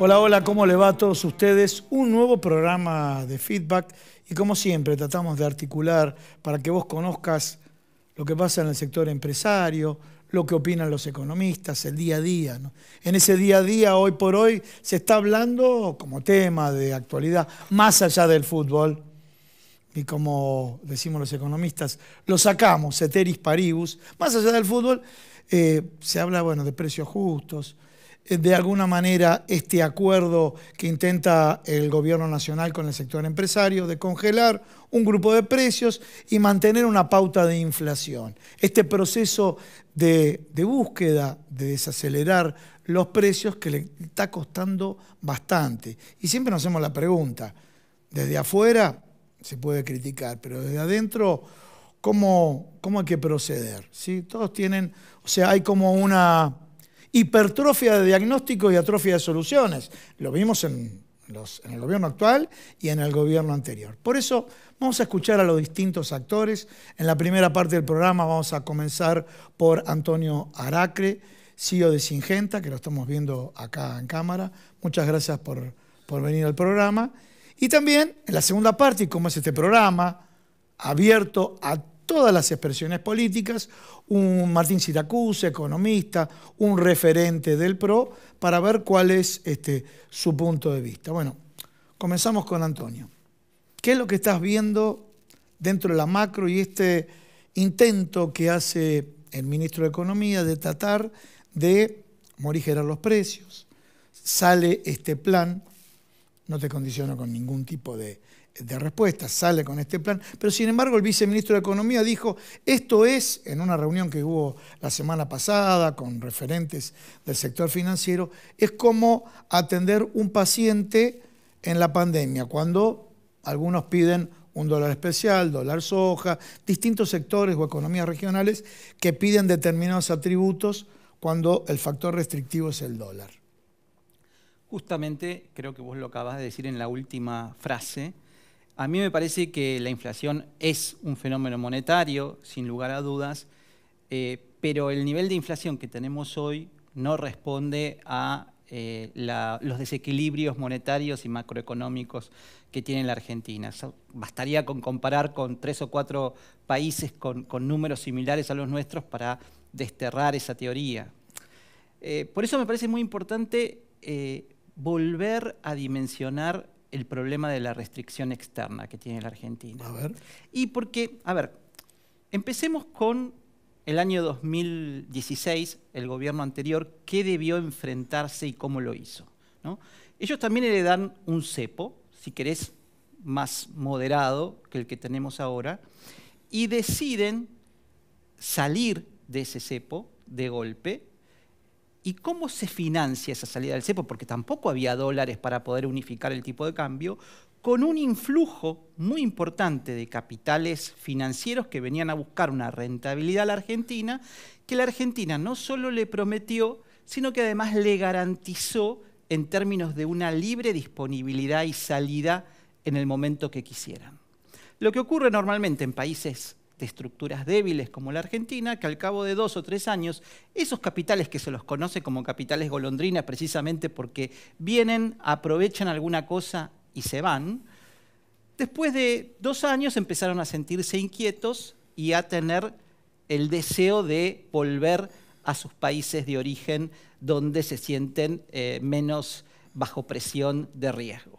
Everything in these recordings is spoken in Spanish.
Hola, hola, ¿cómo le va a todos ustedes? Un nuevo programa de feedback y como siempre tratamos de articular para que vos conozcas lo que pasa en el sector empresario, lo que opinan los economistas, el día a día. En ese día a día, hoy por hoy, se está hablando como tema de actualidad, más allá del fútbol, y como decimos los economistas, lo sacamos, ceteris paribus, más allá del fútbol, eh, se habla bueno, de precios justos, eh, de alguna manera este acuerdo que intenta el gobierno nacional con el sector empresario de congelar un grupo de precios y mantener una pauta de inflación. Este proceso de, búsqueda de desacelerar los precios que le está costando bastante. Y siempre nos hacemos la pregunta, desde afuera se puede criticar, pero desde adentro, ¿cómo, cómo hay que proceder? ¿Sí? Todos tienen, o sea, hay como una hipertrofia de diagnósticos y atrofia de soluciones. Lo vimos en, el gobierno actual y en el gobierno anterior. Por eso vamos a escuchar a los distintos actores. En la primera parte del programa vamos a comenzar por Antonio Aracre, CEO de Singenta, que lo estamos viendo acá en cámara. Muchas gracias por, por venir al programa. Y también en la segunda parte, y como es este programa, abierto a todas las expresiones políticas, un Martín Siracusa, economista, un referente del PRO, para ver cuál es este, su punto de vista. Bueno, comenzamos con Antonio. ¿Qué es lo que estás viendo dentro de la macro y este intento que hace el ministro de Economía de tratar de morigerar los precios? Sale este plan, no te condiciono con ningún tipo de de respuesta, sale con este plan, pero sin embargo el viceministro de Economía dijo, esto es, en una reunión que hubo la semana pasada con referentes del sector financiero, es como atender un paciente en la pandemia, cuando algunos piden un dólar especial, dólar soja, distintos sectores o economías regionales que piden determinados atributos cuando el factor restrictivo es el dólar. Justamente, creo que vos lo acabas de decir en la última frase, a mí me parece que la inflación es un fenómeno monetario, sin lugar a dudas, eh, pero el nivel de inflación que tenemos hoy no responde a eh, los desequilibrios monetarios y macroeconómicos que tiene la Argentina. bastaría con comparar con tres o cuatro países con, números similares a los nuestros para desterrar esa teoría. Eh, por eso me parece muy importante volver a dimensionar el problema de la restricción externa que tiene la Argentina. A ver. Y porque, a ver, empecemos con el año 2016, el gobierno anterior, qué debió enfrentarse y cómo lo hizo. ¿no? Ellos también le dan un cepo, si querés, más moderado que el que tenemos ahora, y deciden salir de ese cepo de golpe ¿Y cómo se financia esa salida del cepo? Porque tampoco había dólares para poder unificar el tipo de cambio, con un influjo muy importante de capitales financieros que venían a buscar una rentabilidad a la Argentina, que la Argentina no solo le prometió, sino que además le garantizó en términos de una libre disponibilidad y salida en el momento que quisieran. Lo que ocurre normalmente en países de estructuras débiles como la Argentina, que al cabo de dos o tres años, esos capitales que se los conoce como capitales golondrinas precisamente porque vienen, aprovechan alguna cosa y se van, después de dos años empezaron a sentirse inquietos y a tener el deseo de volver a sus países de origen donde se sienten eh, menos bajo presión de riesgo.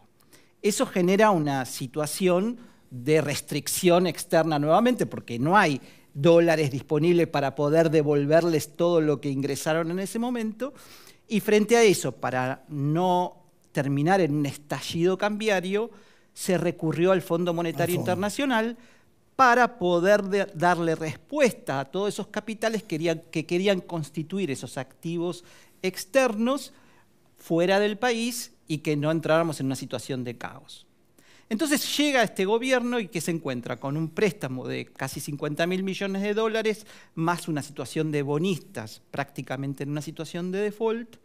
Eso genera una situación de restricción externa nuevamente, porque no hay dólares disponibles para poder devolverles todo lo que ingresaron en ese momento. Y frente a eso, para no terminar en un estallido cambiario, se recurrió al Fondo Monetario Internacional para poder darle respuesta a todos esos capitales que querían, que querían constituir esos activos externos fuera del país y que no entráramos en una situación de caos. Entonces llega este gobierno y que se encuentra con un préstamo de casi 50 mil millones de dólares, más una situación de bonistas prácticamente en una situación de default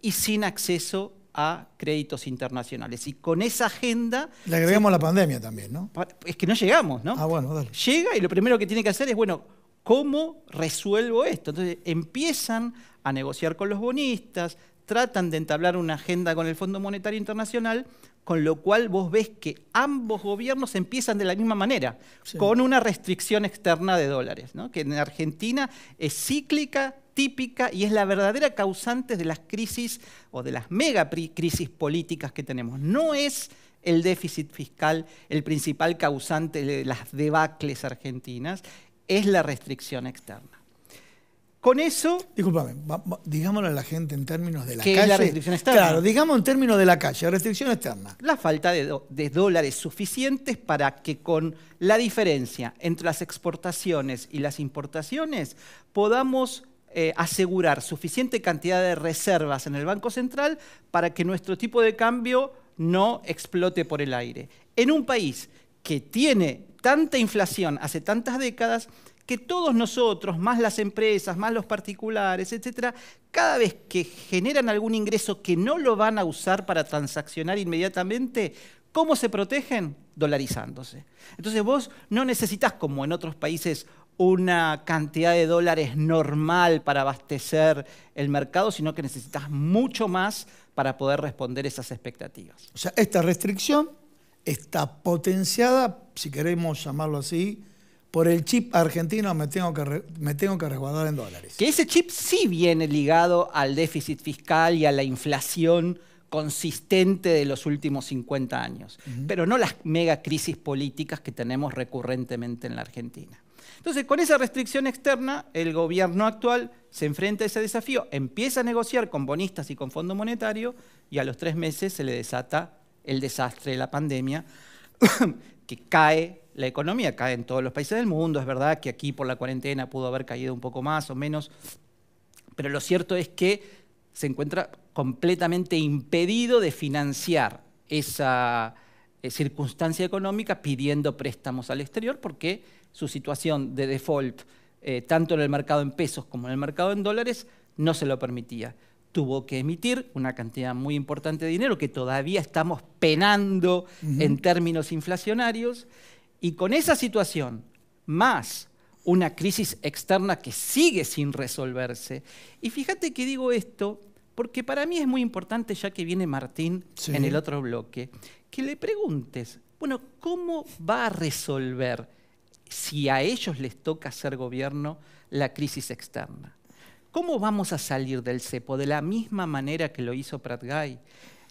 y sin acceso a créditos internacionales. Y con esa agenda... Le agregamos la pandemia también, ¿no? Es que no llegamos, ¿no? Ah, bueno, dale. Llega y lo primero que tiene que hacer es, bueno, ¿cómo resuelvo esto? Entonces empiezan a negociar con los bonistas, tratan de entablar una agenda con el Fondo Monetario Internacional con lo cual vos ves que ambos gobiernos empiezan de la misma manera, con una restricción externa de dólares, que en Argentina es cíclica, típica y es la verdadera causante de las crisis o de las mega crisis políticas que tenemos. No es el déficit fiscal el principal causante de las debacles argentinas, es la restricción externa. Con eso. Disculpame, digámoslo a la gente en términos de la calle. la restricción externa. Claro, digamos en términos de la calle, restricción externa. La falta de, dólares suficientes para que con la diferencia entre las exportaciones y las importaciones podamos eh, asegurar suficiente cantidad de reservas en el Banco Central para que nuestro tipo de cambio no explote por el aire. En un país que tiene tanta inflación hace tantas décadas, que todos nosotros, más las empresas, más los particulares, etcétera, cada vez que generan algún ingreso que no lo van a usar para transaccionar inmediatamente, ¿cómo se protegen? Dolarizándose. Entonces vos no necesitas, como en otros países, una cantidad de dólares normal para abastecer el mercado, sino que necesitas mucho más para poder responder esas expectativas. O sea, esta restricción está potenciada, si queremos llamarlo así, por el chip argentino me tengo, que me tengo que resguardar en dólares. Que ese chip sí viene ligado al déficit fiscal y a la inflación consistente de los últimos 50 años, pero no las mega crisis políticas que tenemos recurrentemente en la Argentina. Entonces, con esa restricción externa, el gobierno actual se enfrenta a ese desafío, empieza a negociar con bonistas y con Fondo Monetario y a los tres meses se le desata el desastre de la pandemia que cae la economía cae en todos los países del mundo, es verdad que aquí por la cuarentena pudo haber caído un poco más o menos, pero lo cierto es que se encuentra completamente impedido de financiar esa eh, circunstancia económica pidiendo préstamos al exterior porque su situación de default, eh, tanto en el mercado en pesos como en el mercado en dólares, no se lo permitía. Tuvo que emitir una cantidad muy importante de dinero que todavía estamos penando en términos inflacionarios y con esa situación, más una crisis externa que sigue sin resolverse. Y fíjate que digo esto porque para mí es muy importante, ya que viene Martín en el otro bloque, que le preguntes, bueno, ¿cómo va a resolver, si a ellos les toca hacer gobierno, la crisis externa? ¿Cómo vamos a salir del cepo de la misma manera que lo hizo Pratgai?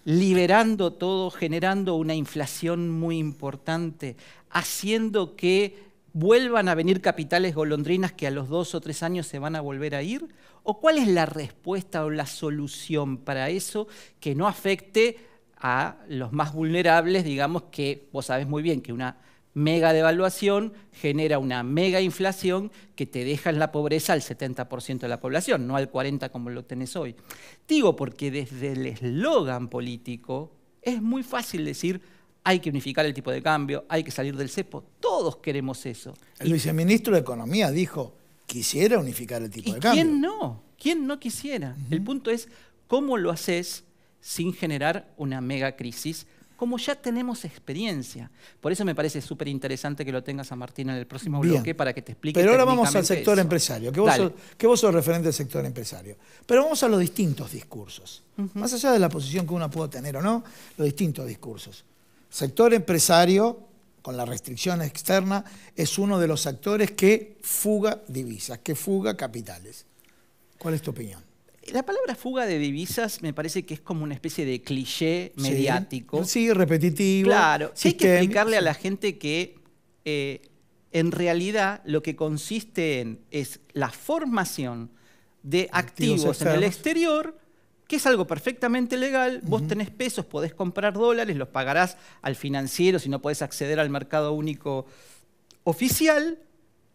liberando todo, generando una inflación muy importante, haciendo que vuelvan a venir capitales golondrinas que a los dos o tres años se van a volver a ir? ¿O cuál es la respuesta o la solución para eso que no afecte a los más vulnerables, digamos que vos sabés muy bien que una mega devaluación genera una mega inflación que te deja en la pobreza al 70% de la población, no al 40% como lo tenés hoy. Digo porque desde el eslogan político es muy fácil decir hay que unificar el tipo de cambio, hay que salir del cepo, todos queremos eso. El viceministro de Economía dijo, quisiera unificar el tipo de cambio. ¿Quién no? ¿Quién no quisiera? El punto es cómo lo haces sin generar una mega crisis como ya tenemos experiencia. Por eso me parece súper interesante que lo tengas a Martín en el próximo bloque para que te explique. Pero ahora vamos al sector empresario, que vos, sos, referente del sector empresario. Pero vamos a los distintos discursos. Más allá de la posición que uno pueda tener o no, los distintos discursos. Sector empresario, con la restricción externa, es uno de los actores que fuga divisas, que fuga capitales. ¿Cuál es tu opinión? la palabra fuga de divisas me parece que es como una especie de cliché mediático. Sí, repetitivo. Claro, hay que explicarle a la gente que eh, en realidad lo que consiste en es la formación de activos, en el exterior, que es algo perfectamente legal. Vos tenés pesos, podés comprar dólares, los pagarás al financiero si no podés acceder al mercado único oficial,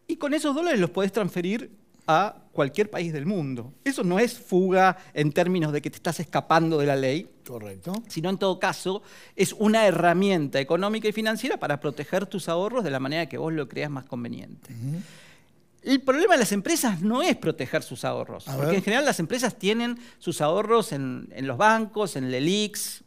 y con esos dólares los podés transferir a cualquier país del mundo. Eso no es fuga en términos de que te estás escapando de la ley. Correcto. Sino en todo caso, es una herramienta económica y financiera para proteger tus ahorros de la manera que vos lo creas más conveniente. El problema de las empresas no es proteger sus ahorros, porque en general las empresas tienen sus ahorros en, los bancos, en el ELIX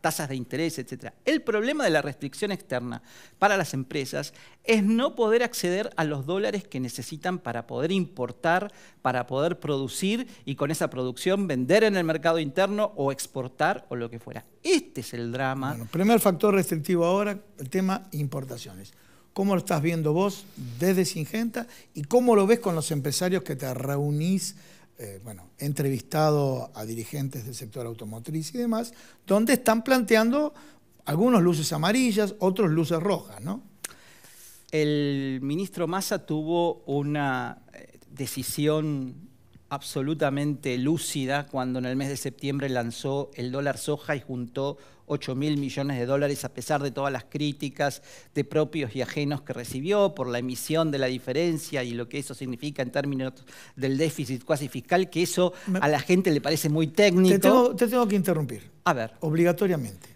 tasas de interés, etc. El problema de la restricción externa para las empresas es no poder acceder a los dólares que necesitan para poder importar, para poder producir y con esa producción vender en el mercado interno o exportar o lo que fuera. Este es el drama. Bueno, primer factor restrictivo ahora, el tema importaciones. ¿Cómo lo estás viendo vos desde Singenta y cómo lo ves con los empresarios que te reunís? Eh, bueno, entrevistado a dirigentes del sector automotriz y demás, donde están planteando algunos luces amarillas, otros luces rojas, ¿no? El ministro Massa tuvo una eh, decisión absolutamente lúcida cuando en el mes de septiembre lanzó el dólar soja y juntó 8 mil millones de dólares a pesar de todas las críticas de propios y ajenos que recibió por la emisión de la diferencia y lo que eso significa en términos del déficit cuasi fiscal, que eso a la gente le parece muy técnico. Te tengo, que interrumpir. A ver. Obligatoriamente.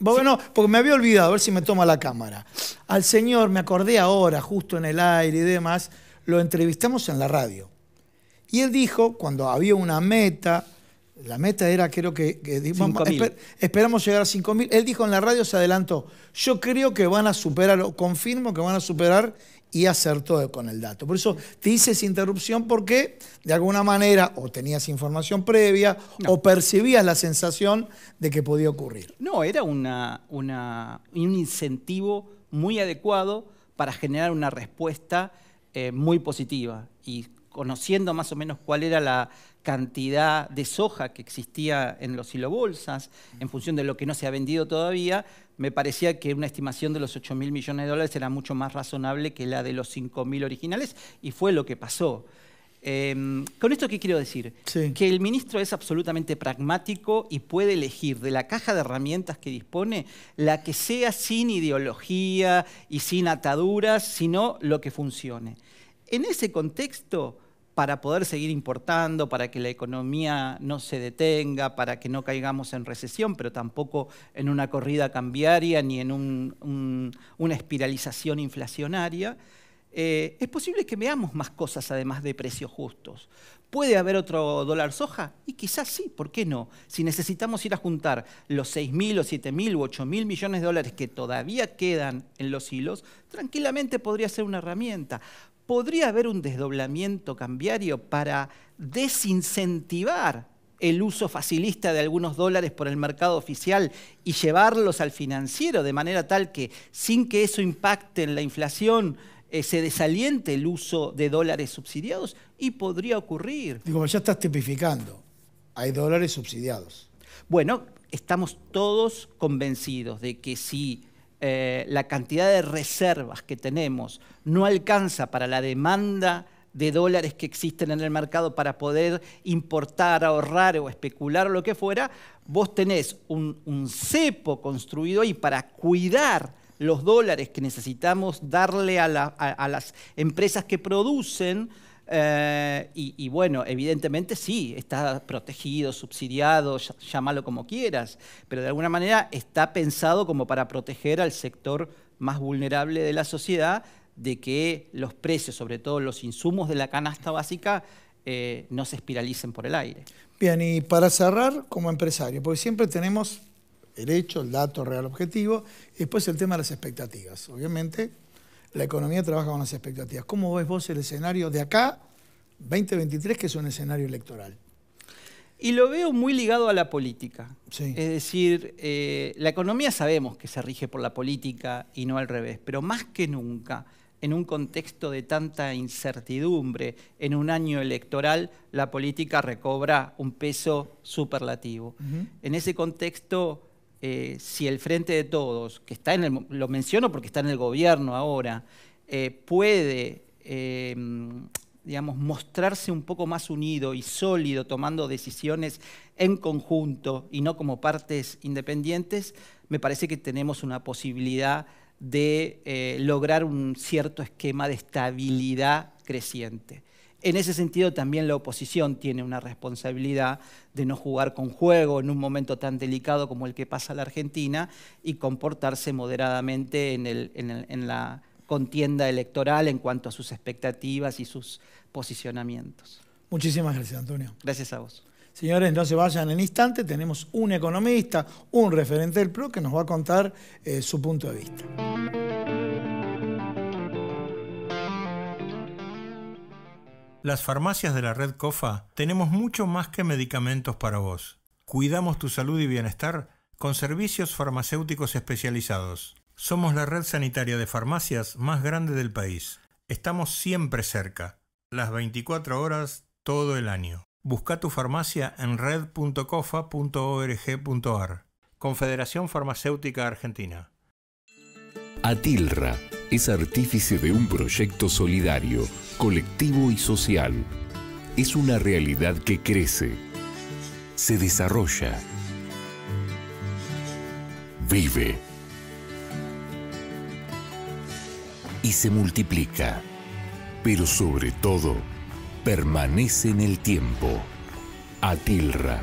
Bueno, porque me había olvidado, a ver si me toma la cámara. Al señor, me acordé ahora, justo en el aire y demás, lo entrevistamos en la radio y él dijo, cuando había una meta, la meta era creo que, esperamos llegar a 5.000, él dijo en la radio, se adelantó, yo creo que van a superar, confirmo que van a superar y acertó con el dato. Por eso te hice esa interrupción porque de alguna manera o tenías información previa o percibías la sensación de que podía ocurrir. No, era un incentivo muy adecuado para generar una respuesta eh, muy positiva. Y conociendo más o menos cuál era la cantidad de soja que existía en los silobolsas, en función de lo que no se ha vendido todavía, me parecía que una estimación de los 8 mil millones de dólares era mucho más razonable que la de los 5 mil originales, y fue lo que pasó. Em, ¿Con esto qué quiero decir? Que el ministro es absolutamente pragmático y puede elegir de la caja de herramientas que dispone la que sea sin ideología y sin ataduras, sino lo que funcione. En ese contexto, para poder seguir importando, para que la economía no se detenga, para que no caigamos en recesión, pero tampoco en una corrida cambiaria ni en una espiralización inflacionaria, eh, es posible que veamos más cosas además de precios justos. ¿Puede haber otro dólar soja? Y quizás sí, ¿por qué no? Si necesitamos ir a juntar los 6.000 o 7.000 u 8.000 millones de dólares que todavía quedan en los hilos, tranquilamente podría ser una herramienta podría haber un desdoblamiento cambiario para desincentivar el uso facilista de algunos dólares por el mercado oficial y llevarlos al financiero de manera tal que sin que eso impacte en la inflación eh, se desaliente el uso de dólares subsidiados y podría ocurrir. Digo, ya estás tipificando, hay dólares subsidiados. Bueno, estamos todos convencidos de que si eh, la cantidad de reservas que tenemos no alcanza para la demanda de dólares que existen en el mercado para poder importar, ahorrar o especular o lo que fuera, vos tenés un, cepo construido y para cuidar los dólares que necesitamos darle a las empresas que producen eh, y, bueno, evidentemente sí, está protegido, subsidiado, llámalo como quieras, pero de alguna manera está pensado como para proteger al sector más vulnerable de la sociedad de que los precios, sobre todo los insumos de la canasta básica, eh, no se espiralicen por el aire. Bien, y para cerrar, como empresario, porque siempre tenemos el hecho, el dato real objetivo, y después el tema de las expectativas. Obviamente la economía trabaja con las expectativas. ¿Cómo ves vos el escenario de acá, 2023, que es un escenario electoral? Y lo veo muy ligado a la política. Es decir, eh, la economía sabemos que se rige por la política y no al revés, pero más que nunca, en un contexto de tanta incertidumbre, en un año electoral, la política recobra un peso superlativo. En ese contexto, eh, si el Frente de Todos, que está en lo menciono porque está en el gobierno ahora, eh, puede, eh, mostrarse un poco más unido y sólido tomando decisiones en conjunto y no como partes independientes, me parece que tenemos una posibilidad de lograr un cierto esquema de estabilidad creciente. En ese sentido, también la oposición tiene una responsabilidad de no jugar con juego en un momento tan delicado como el que pasa la Argentina y comportarse moderadamente en, la contienda electoral en cuanto a sus expectativas y sus posicionamientos. Muchísimas gracias, Antonio. Gracias a vos. Señores, no se vayan en instante, tenemos un economista, un referente del PRO que nos va a contar eh, su punto de vista. Las farmacias de la red COFA tenemos mucho más que medicamentos para vos. Cuidamos tu salud y bienestar con servicios farmacéuticos especializados. Somos la red sanitaria de farmacias más grande del país. Estamos siempre cerca, las 24 horas todo el año. Busca tu farmacia en red.cofa.org.ar. Confederación Farmacéutica Argentina. Atilra es artífice de un proyecto solidario, colectivo y social. Es una realidad que crece, se desarrolla, vive y se multiplica, pero sobre todo permanece en el tiempo. Atilra,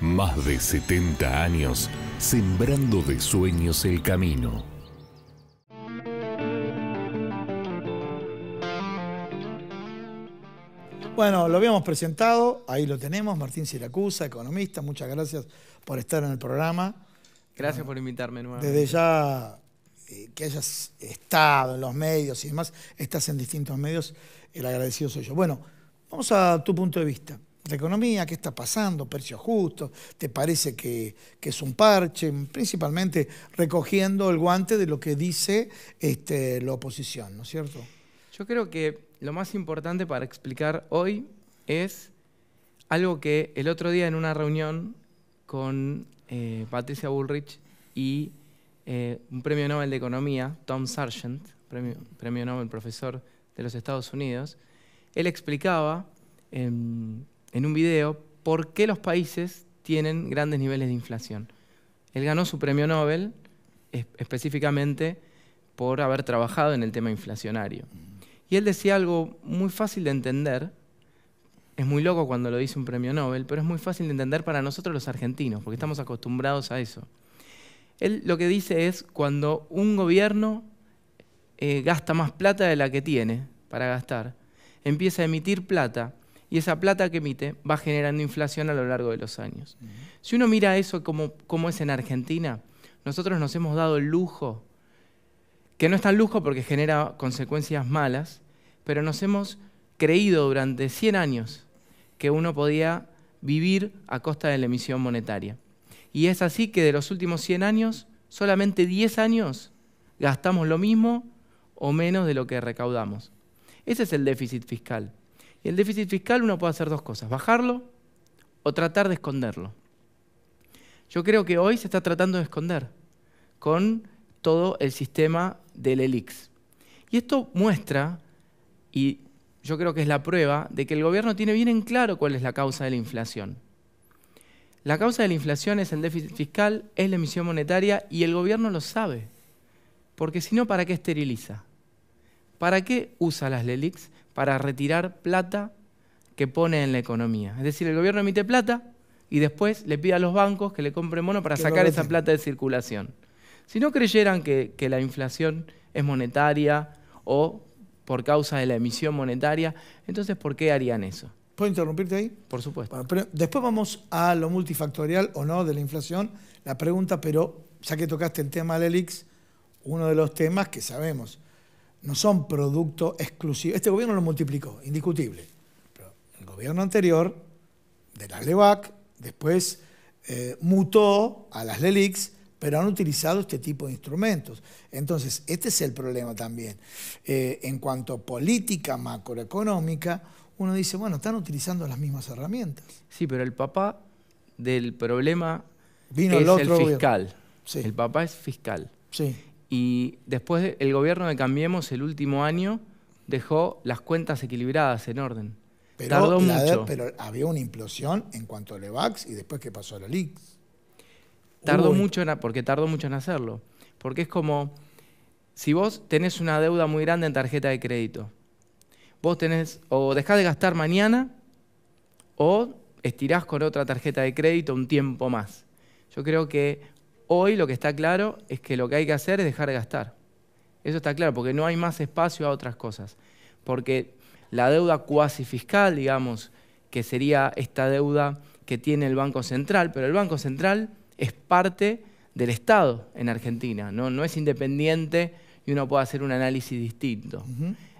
más de 70 años, sembrando de sueños el camino. Bueno, lo habíamos presentado, ahí lo tenemos, Martín Siracusa, economista, muchas gracias por estar en el programa. Gracias por invitarme nuevamente. Desde ya eh, que hayas estado en los medios y demás, estás en distintos medios, el agradecido soy yo. Bueno, vamos a tu punto de vista. La economía, ¿qué está pasando? ¿Precios justos? ¿Te parece que, es un parche? Principalmente recogiendo el guante de lo que dice este, la oposición, ¿no es cierto? Yo creo que lo más importante para explicar hoy es algo que el otro día en una reunión con eh, Patricia Bullrich y eh, un premio Nobel de Economía, Tom Sargent, premio, Nobel profesor de los Estados Unidos, él explicaba en un video por qué los países tienen grandes niveles de inflación. Él ganó su premio Nobel específicamente por haber trabajado en el tema inflacionario. Y él decía algo muy fácil de entender, es muy loco cuando lo dice un premio Nobel, pero es muy fácil de entender para nosotros los argentinos, porque estamos acostumbrados a eso. Él lo que dice es cuando un gobierno eh, gasta más plata de la que tiene para gastar, empieza a emitir plata y esa plata que emite va generando inflación a lo largo de los años. Si uno mira eso como, como es en Argentina, nosotros nos hemos dado el lujo, que no es tan lujo porque genera consecuencias malas, pero nos hemos creído durante 100 años que uno podía vivir a costa de la emisión monetaria. Y es así que de los últimos 100 años, solamente 10 años gastamos lo mismo o menos de lo que recaudamos. Ese es el déficit fiscal. Y el déficit fiscal uno puede hacer dos cosas, bajarlo o tratar de esconderlo. Yo creo que hoy se está tratando de esconder con todo el sistema del ELIX. Y esto muestra y yo creo que es la prueba de que el gobierno tiene bien en claro cuál es la causa de la inflación. La causa de la inflación es el déficit fiscal, es la emisión monetaria y el gobierno lo sabe. Porque si no, ¿para qué esteriliza? ¿Para qué usa las LELIX? Para retirar plata que pone en la economía. Es decir, el gobierno emite plata y después le pide a los bancos que le compren mono para sacar esa plata de circulación. Si no creyeran que, que la inflación es monetaria o por causa de la emisión monetaria. Entonces, ¿por qué harían eso? ¿Puedo interrumpirte ahí? Por supuesto. después vamos a lo multifactorial o no de la inflación, la pregunta, pero ya que tocaste el tema de ELIX, uno de los temas que sabemos, no son producto exclusivo. Este gobierno lo multiplicó, indiscutible. el gobierno anterior, de las LEVAC, después eh, mutó a las LELIX, e pero han utilizado este tipo de instrumentos. Entonces, este es el problema también. Eh, en cuanto a política macroeconómica, uno dice, bueno, están utilizando las mismas herramientas. Sí, pero el papá del problema es el, fiscal. El papá es fiscal. Y después el gobierno de Cambiemos el último año dejó las cuentas equilibradas en orden. Pero, Tardó mucho. pero había una implosión en cuanto a Levax y después que pasó a la LIX. Tardo mucho porque tardo mucho en hacerlo. Porque es como, si vos tenés una deuda muy grande en tarjeta de crédito, vos tenés, o dejás de gastar mañana, o estirás con otra tarjeta de crédito un tiempo más. Yo creo que hoy lo que está claro es que lo que hay que hacer es dejar de gastar. Eso está claro, porque no hay más espacio a otras cosas. Porque la deuda cuasi fiscal, digamos, que sería esta deuda que tiene el Banco Central, pero el Banco Central es parte del Estado en Argentina, no, es independiente y uno puede hacer un análisis distinto.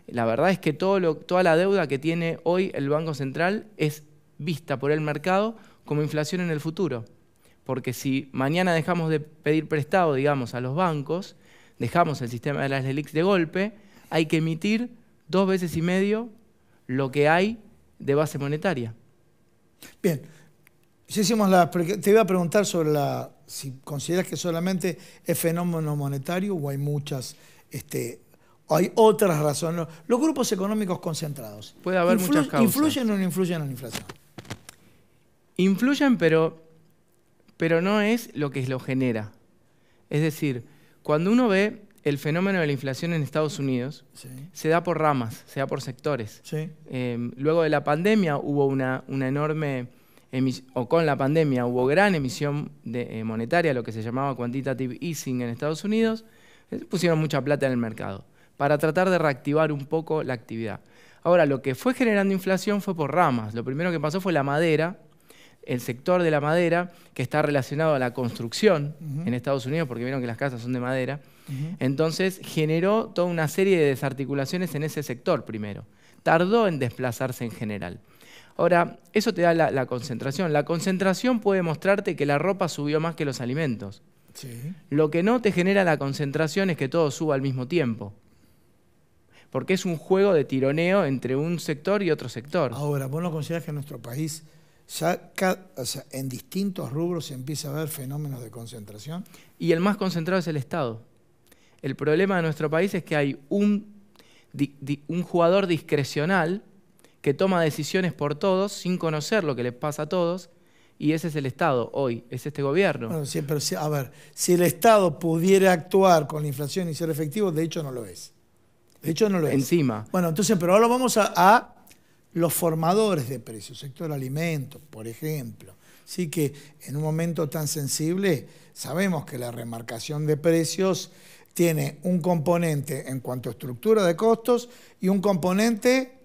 La verdad es que toda la deuda que tiene hoy el Banco Central es vista por el mercado como inflación en el futuro. Porque si mañana dejamos de pedir prestado, digamos, a los bancos, dejamos el sistema de las LELICS de golpe, hay que emitir dos veces y medio lo que hay de base monetaria. Bien, te iba a preguntar sobre la, si consideras que solamente es fenómeno monetario o hay muchas, este, hay otras razones. Los grupos económicos concentrados. Puede haber muchas ¿Influyen o no influyen en la inflación? Influyen, pero, pero no es lo que lo genera. Es decir, cuando uno ve el fenómeno de la inflación en Estados Unidos se da por ramas, se da por sectores. Em, luego de la pandemia hubo una, una enorme o con la pandemia hubo gran emisión de, eh, monetaria, lo que se llamaba quantitative easing en Estados Unidos, eh, pusieron mucha plata en el mercado para tratar de reactivar un poco la actividad. Ahora, lo que fue generando inflación fue por ramas. Lo primero que pasó fue la madera, el sector de la madera, que está relacionado a la construcción en Estados Unidos, porque vieron que las casas son de madera. Entonces generó toda una serie de desarticulaciones en ese sector primero. Tardó en desplazarse en general. Ahora, eso te da la, concentración. La concentración puede mostrarte que la ropa subió más que los alimentos. Lo que no te genera la concentración es que todo suba al mismo tiempo. Porque es un juego de tironeo entre un sector y otro sector. Ahora, ¿vos no considerás que en nuestro país en distintos rubros se empieza a ver fenómenos de concentración? Y el más concentrado es el Estado. El problema de nuestro país es que hay un jugador discrecional que toma decisiones por todos sin conocer lo que les pasa a todos, y ese es el Estado hoy, es este gobierno. Bueno, sí, pero a ver, si el Estado pudiera actuar con la inflación y ser efectivo, de hecho no lo es. De hecho no lo es. Encima. Bueno, entonces, pero ahora vamos a, a los formadores de precios, sector alimentos, por ejemplo. Así que en un momento tan sensible, sabemos que la remarcación de precios tiene un componente en cuanto a estructura de costos y un componente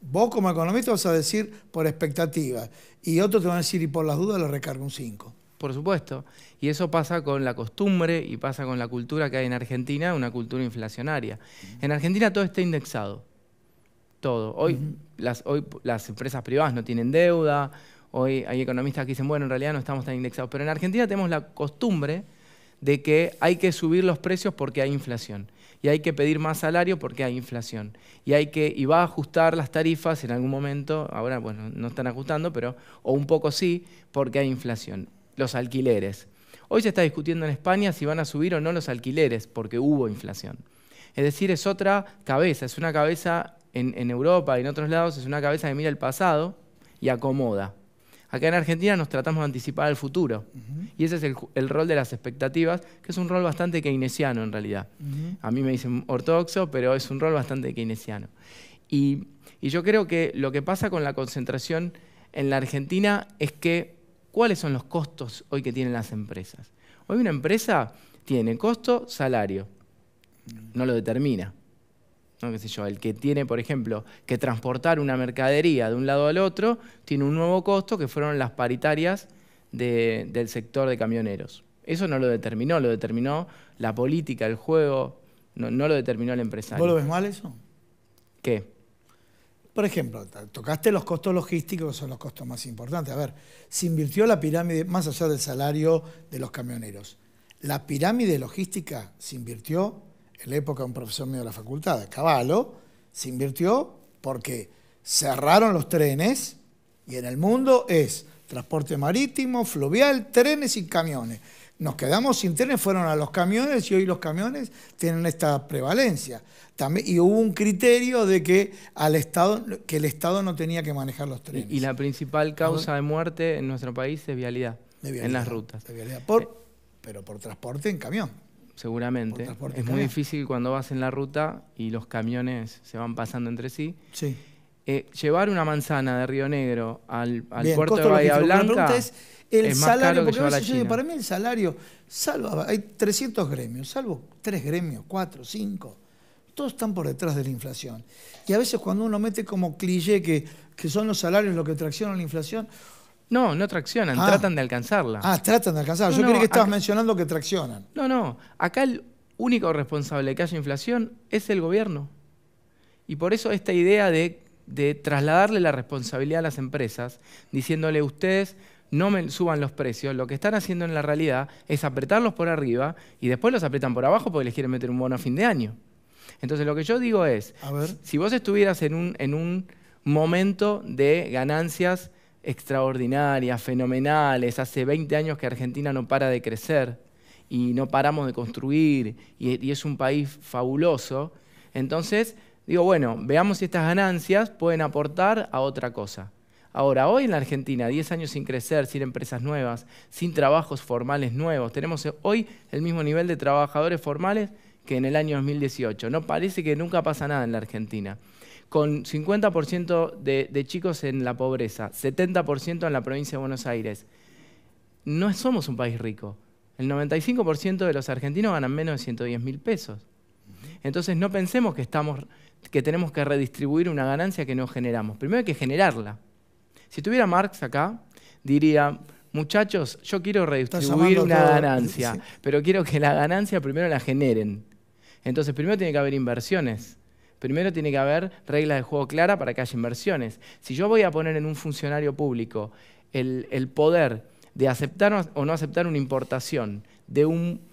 Vos como economista vas a decir por expectativa y otros te van a decir y por las dudas le recargo un 5. Por supuesto. Y eso pasa con la costumbre y pasa con la cultura que hay en Argentina, una cultura inflacionaria. En Argentina todo está indexado. Todo. Hoy, hoy las empresas privadas no tienen deuda. Hoy hay economistas que dicen, bueno, en realidad no estamos tan indexados. Pero en Argentina tenemos la costumbre de que hay que subir los precios porque hay inflación y hay que pedir más salario porque hay inflación. Y, hay que, va a ajustar las tarifas en algún momento, ahora bueno, no están ajustando, pero o un poco sí, porque hay inflación. Los alquileres. Hoy se está discutiendo en España si van a subir o no los alquileres porque hubo inflación. Es decir, es otra cabeza, es una cabeza en Europa y en otros lados, es una cabeza que mira el pasado y acomoda. Acá en Argentina nos tratamos de anticipar el futuro. Y ese es el, rol de las expectativas, que es un rol bastante keynesiano en realidad. A mí me dicen ortodoxo, pero es un rol bastante keynesiano. y yo creo que lo que pasa con la concentración en la Argentina es que, ¿cuáles son los costos hoy que tienen las empresas? Hoy una empresa tiene costo, salario. No lo determina. ¿no? yo? El que tiene, por ejemplo, que transportar una mercadería de un lado al otro, tiene un nuevo costo que fueron las paritarias del sector de camioneros. Eso no lo determinó, lo determinó la política, el juego, no, no lo determinó el empresario. ¿Vos lo ves mal eso? ¿Qué? Por ejemplo, tocaste los costos logísticos, que son los costos más importantes. A ver, se invirtió la pirámide, más allá del salario de los camioneros, la pirámide logística se invirtió en la época un profesor mío de la facultad, de Caballo, se invirtió porque cerraron los trenes y en el mundo es transporte marítimo, fluvial, trenes y camiones. Nos quedamos sin trenes, fueron a los camiones y hoy los camiones tienen esta prevalencia. También, y hubo un criterio de que, al Estado, que el Estado no tenía que manejar los trenes. Y, la principal causa ah, de muerte en nuestro país es vialidad, en las rutas. por, eh. pero por transporte en camión seguramente. Es muy difícil cuando vas en la ruta y los camiones se van pasando entre sí. Sí. Eh, llevar una manzana de Río Negro al, puerto de Bahía Blanca es, el es más salario, porque a veces para mí el salario, salvo, hay 300 gremios, salvo tres gremios, cuatro cinco todos están por detrás de la inflación. Y a veces cuando uno mete como cliché que, son los salarios los que traccionan la inflación, no, no traccionan, ah. tratan de alcanzarla. Ah, tratan de alcanzarla. Yo creo que estabas mencionando que traccionan. No, no. Acá el único responsable de que haya inflación es el gobierno. Y por eso esta idea de, trasladarle la responsabilidad a las empresas, diciéndole ustedes no me suban los precios, lo que están haciendo en la realidad es apretarlos por arriba y después los apretan por abajo porque les quieren meter un bono a fin de año. Entonces lo que yo digo es, si vos estuvieras en un momento de ganancias extraordinarias, fenomenales. Hace 20 años que Argentina no para de crecer y no paramos de construir y, es un país fabuloso. Entonces, digo, bueno, veamos si estas ganancias pueden aportar a otra cosa. Ahora, hoy en la Argentina, 10 años sin crecer, sin empresas nuevas, sin trabajos formales nuevos, tenemos hoy el mismo nivel de trabajadores formales que en el año 2018. No parece que nunca pasa nada en la Argentina con 50% de, chicos en la pobreza, 70% en la provincia de Buenos Aires. No somos un país rico. El 95% de los argentinos ganan menos de 110 mil pesos. Entonces no pensemos que, estamos, que tenemos que redistribuir una ganancia que no generamos. Primero hay que generarla. Si tuviera Marx acá, diría, muchachos, yo quiero redistribuir una ganancia, pero quiero que la ganancia primero la generen. Entonces primero tiene que haber inversiones primero tiene que haber reglas de juego claras para que haya inversiones. Si yo voy a poner en un funcionario público el, poder de aceptar o no aceptar una importación de un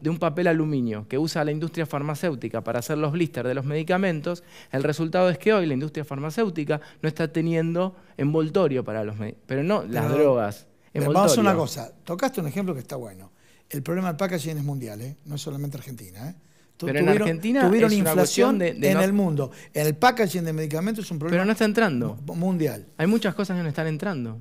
de un papel aluminio que usa la industria farmacéutica para hacer los blisters de los medicamentos, el resultado es que hoy la industria farmacéutica no está teniendo envoltorio para los medicamentos, pero no las drogas. Envoltorio. Vamos a una cosa, tocaste un ejemplo que está bueno. El problema del packaging es mundial, ¿eh? no es solamente Argentina. ¿eh? Pero en Argentina tuvieron inflación en el mundo. el packaging de medicamentos es un problema. Pero no está entrando. Mundial. Hay muchas cosas que no están entrando.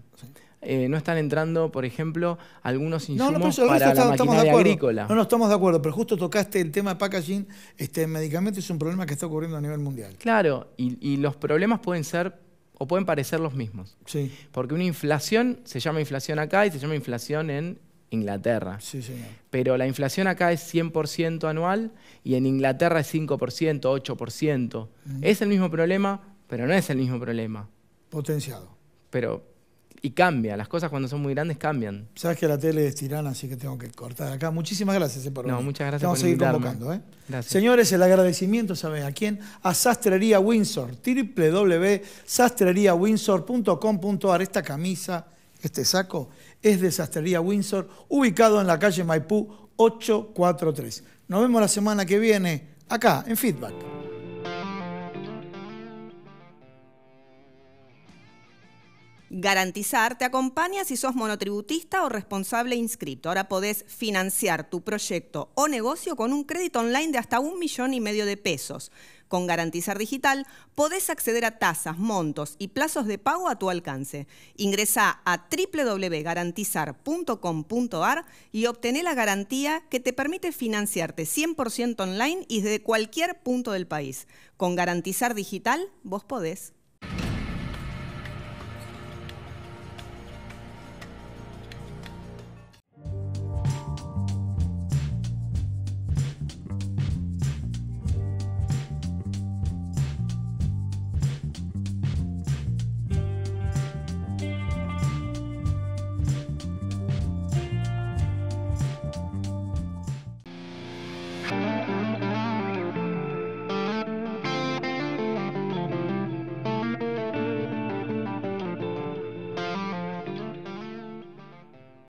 Eh, no están entrando, por ejemplo, algunos insumos para la maquinaria agrícola. No, no estamos de acuerdo, pero justo tocaste el tema de packaging. Este, medicamento es un problema que está ocurriendo a nivel mundial. Claro, y, y los problemas pueden ser o pueden parecer los mismos. Sí. Porque una inflación se llama inflación acá y se llama inflación en Inglaterra. Sí, señor. Pero la inflación acá es 100% anual y en Inglaterra es 5%, 8%. Mm. Es el mismo problema, pero no es el mismo problema. Potenciado. Pero y cambia. Las cosas cuando son muy grandes cambian. Sabes que la tele es tirana, así que tengo que cortar acá. Muchísimas gracias eh, por No, muchas gracias Vamos a seguir convocando. ¿eh? Gracias. Señores, el agradecimiento, ¿saben a quién? A Sastrería Windsor, www.sastreriawindsor.com.ar. Esta camisa este saco es de Sastrería Windsor, ubicado en la calle Maipú 843. Nos vemos la semana que viene acá en Feedback. Garantizar te acompaña si sos monotributista o responsable inscripto. Ahora podés financiar tu proyecto o negocio con un crédito online de hasta un millón y medio de pesos. Con Garantizar Digital podés acceder a tasas, montos y plazos de pago a tu alcance. Ingresa a www.garantizar.com.ar y obtené la garantía que te permite financiarte 100% online y desde cualquier punto del país. Con Garantizar Digital vos podés.